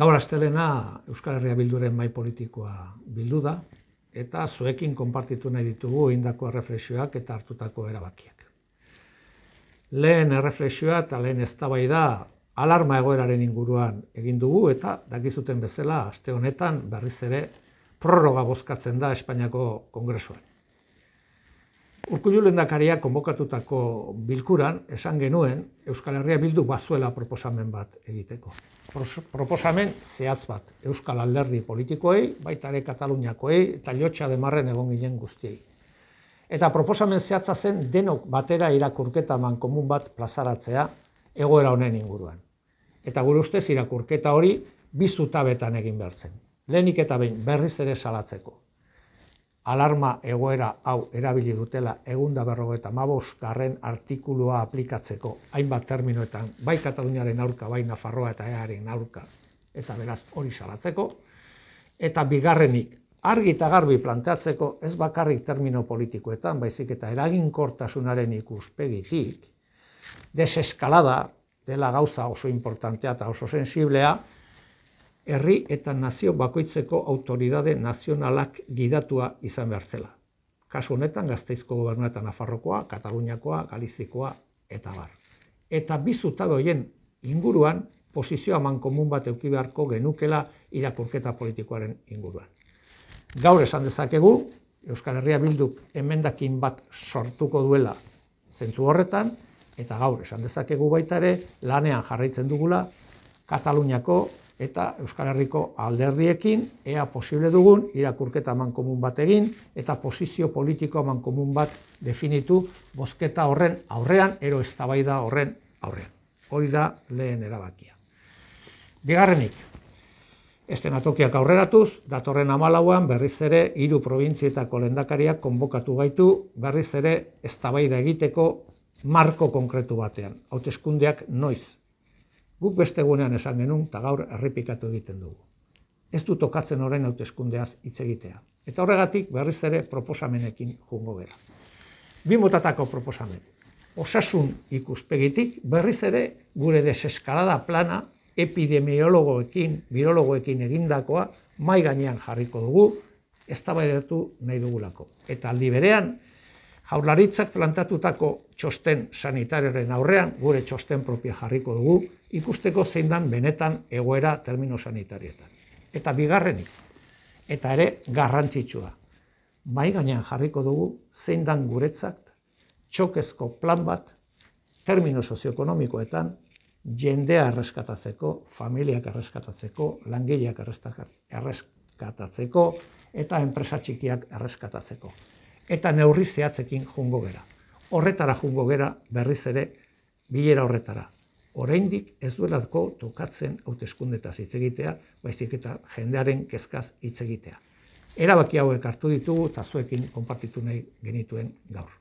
Gaur astelena Euskal Herria Bilduren mai politikoa bildu da eta zuekin konpartitu nahi ditugu indako erreflexioak eta hartutako erabakiak. Lehen erreflexioa eta lehen eztabai da alarma egoeraren inguruan egin dugu eta dakizuten bezala aste honetan berriz ere prorroga bozkatzen da Espainiako Kongresuan. Urkullu lendakaria konbokatutako bilkuran, esan genuen, Euskal Herria Bildu bazuela proposamen bat egiteko. Proposamen zehatz bat, Euskal Alderdi politikoei, baita ere Kataluniakoei, eta lotxa demarren egon ginen guztiei. Eta proposamen zehatza zen denok batera irakurketa man komun bat plazaratzea egoera honen inguruan. Eta gure ustez irakurketa hori bizutabetan egin behar zen. Lehenik eta behin berriz ere salatzeko alarma egoera hau erabili dutela egunda mabos garren artikulua aplikatzeko hainbat terminoetan, bai Kataluniaren aurka, bai Nafarroa eta Earen aurka, eta beraz hori salatzeko, eta bigarrenik, argi eta garbi planteatzeko, ez bakarrik termino politikoetan, baizik eta eraginkortasunaren ikuspegitik, deseskalada dela gauza oso importantea eta oso sensiblea, herri eta nazio bakoitzeko autoridade nazionalak gidatua izan behartzela. Kasu honetan, gazteizko gobernuetan Nafarrokoa, Kataluniakoa, Galizikoa, eta bar. Eta bizuta doien inguruan, posizioa komun bat euki beharko genukela irakurketa politikoaren inguruan. Gaur esan dezakegu, Euskal Herria Bilduk emendakin bat sortuko duela zentzu horretan, eta gaur esan dezakegu baita ere, lanean jarraitzen dugula, Kataluniako eta Euskal Herriko alderriekin, ea posible dugun, irakurketa eman komun bat egin, eta posizio politiko komun bat definitu, bozketa horren aurrean, ero eztabaida horren aurrean. Hori da lehen erabakia. Bigarrenik, Esten atokiak aurreratuz, datorren amalauan berriz ere hiru eta lendakariak konbokatu gaitu berriz ere eztabaida egiteko marko konkretu batean. hauteskundeak noiz Guk beste gunean esan genuen, eta gaur errepikatu egiten dugu. Ez du tokatzen orain hauteskundeaz hitz egitea. Eta horregatik berriz ere proposamenekin jungo gera. Bi motatako proposamen. Osasun ikuspegitik berriz ere gure deseskalada plana epidemiologoekin, birologoekin egindakoa mai gainean jarriko dugu eztabaidatu nahi dugulako. Eta aldi berean Jaurlaritzak plantatutako txosten sanitarioaren aurrean, gure txosten propia jarriko dugu, ikusteko zein dan benetan egoera termino sanitarietan. Eta bigarrenik, eta ere garrantzitsua, mai gainean jarriko dugu zein dan guretzak txokezko plan bat termino sozioekonomikoetan jendea erreskatatzeko, familiak erreskatatzeko, langileak erreskatatzeko, eta enpresa txikiak erreskatatzeko eta neurri zehatzekin jungo gera. Horretara jungo gera berriz ere bilera horretara. Oraindik ez duelako tokatzen hauteskundetaz hitz egitea, baizik eta jendearen kezkaz hitz egitea. Erabaki hauek hartu ditugu eta zuekin konpartitu nahi genituen gaur.